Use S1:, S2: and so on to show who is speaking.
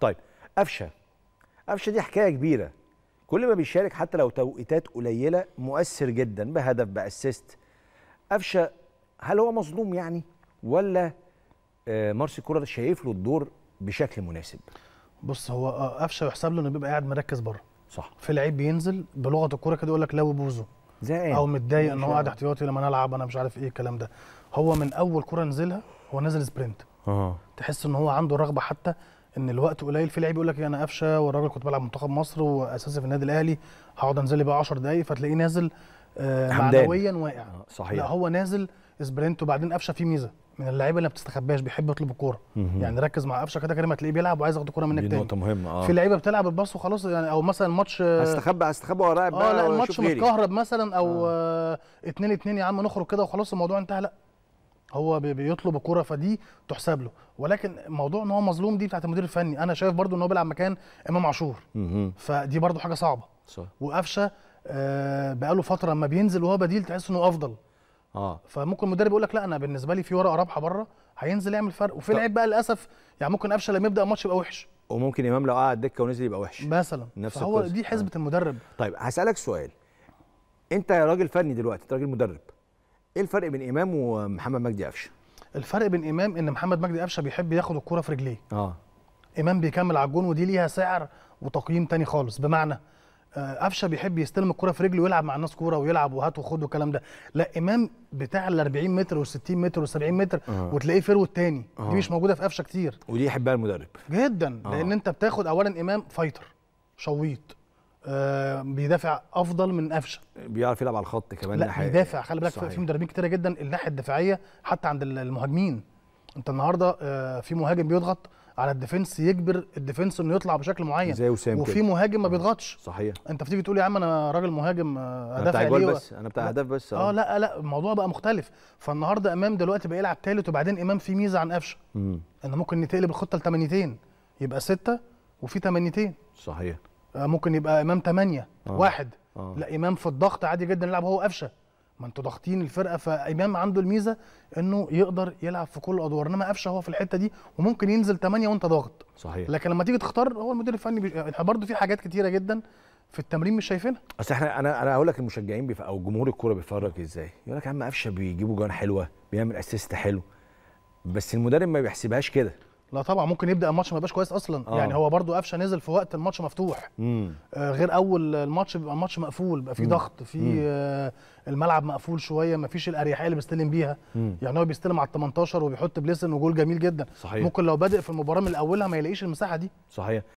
S1: طيب قفشه قفشه دي حكايه كبيره كل ما بيشارك حتى لو توقيتات قليله مؤثر جدا بهدف باسيست قفشه هل هو مظلوم يعني ولا آه، مارسي كولر شايف له الدور بشكل مناسب
S2: بص هو آه، قفشه يحسب له انه بيبقى قاعد مركز بره صح في لعيب بينزل بلغه الكوره كده يقول لك لو بوزو زي او متضايق ان هو قاعد احتياطي لما نلعب انا مش عارف ايه الكلام ده هو من اول كوره نزلها هو نازل سبرنت اه تحس ان هو عنده رغبه حتى ان الوقت قليل في لعيب يقول لك انا قفشه والراجل كنت بلعب منتخب مصر واساسي في النادي الاهلي هقعد انزل لي بقى 10 دقائق فتلاقيه نازل آه معنويا واقع آه، صحيح لا هو نازل اسبرنت وبعدين قفشه فيه ميزه من اللعيبه اللي ما بتستخباش بيحب يطلب الكوره يعني ركز مع قفشه كده كده هتلاقيه بيلعب وعايز ياخد الكوره منك تاني نقطه
S1: مهمه اه في لعيبه
S2: بتلعب الباص وخلاص يعني او مثلا ماتش آه، هستخبى هستخبى ورايا بقى اه لا الماتش متكهرب مثلا او 2 آه. 2 آه. يا عم نخرج كده وخلاص الموضوع انتهى لا هو بيطلب الكوره فدي تحسب له ولكن موضوع ان هو مظلوم دي بتاعت المدير الفني انا شايف برضو ان هو بيلعب مكان امام عاشور فدي برضو حاجه صعبه صح وقفشه آه بقاله فتره لما بينزل وهو بديل تحس انه افضل اه فممكن المدرب يقول لك لا انا بالنسبه لي في ورقه رابحه بره هينزل يعمل فرق وفي لعيب بقى للاسف يعني ممكن قفشه لما يبدا الماتش يبقى وحش
S1: وممكن امام لو قعد دكه ونزل يبقى وحش مثلا نفس فهو دي حسبه آه. المدرب طيب هسالك سؤال انت يا راجل فني دلوقتي انت راجل مدرب ايه الفرق بين امام ومحمد مجدي
S2: قفشه الفرق بين امام ان محمد مجدي قفشه بيحب ياخد الكوره في رجليه اه امام بيكمل على الجون ودي ليها سعر وتقييم تاني خالص بمعنى آه، قفشه بيحب يستلم الكره في رجله ويلعب مع الناس كوره ويلعب وهات وخد والكلام ده لا امام بتاع ال 40 متر وال60 متر وال70 متر آه. وتلاقيه فيرو التاني آه. دي مش موجوده في قفشه كتير
S1: ودي يحبها المدرب
S2: جدا آه. لان انت بتاخد اولا امام فايتر شويط آه، بيدافع افضل من قفشه
S1: بيعرف يلعب على الخط كمان لا بيدافع خلي بالك في
S2: مدربين كتيره جدا الناحيه الدفاعيه حتى عند المهاجمين انت النهارده آه، في مهاجم بيضغط على الديفنس يجبر الديفنس انه يطلع بشكل معين زي وسام وفي مهاجم ما آه، بيضغطش صحيح انت بتيجي تقول يا عم انا راجل مهاجم ادافع انا بتاع جول بس انا بتاع اهداف بس اه لا لا الموضوع بقى مختلف فالنهارده امام دلوقتي بقى يلعب ثالث وبعدين امام في ميزه عن قفشه ان ممكن تقلب الخطه لثمانيتين يبقى سته وفي ثمانيتين صحيح آه، ممكن يبقى امام 8 آه. واحد آه. لا امام في الضغط عادي جدا يلعب هو قفشه ما انتوا ضاغطين الفرقه فامام عنده الميزه انه يقدر يلعب في كل الادوار انما قفشه هو في الحته دي وممكن ينزل 8 وانت ضاغط صحيح لكن لما تيجي تختار هو المدير الفني بي... برضه في حاجات كتيره جدا في التمرين مش شايفينها
S1: اصل احنا انا انا هقول لك المشجعين بيف... او جمهور الكوره بيتفرج ازاي يقول لك يا عم قفشه بيجيبوا جوان حلوه بيعمل اسيست حلو بس المدرب ما بيحسبهاش كده
S2: لا طبعا ممكن يبدا الماتش ما يبقاش كويس اصلا آه. يعني هو برده قفشه نزل في وقت الماتش مفتوح آه غير اول الماتش بيبقى الماتش مقفول بيبقى في ضغط في آه الملعب مقفول شويه ما فيش الاريحيه اللي بيستلم بيها مم. يعني هو بيستلم على ال 18 وبيحط بليسن وجول جميل جدا صحيح. ممكن لو بادئ في المباراه من اولها ما يلاقيش المساحه دي
S1: صحيح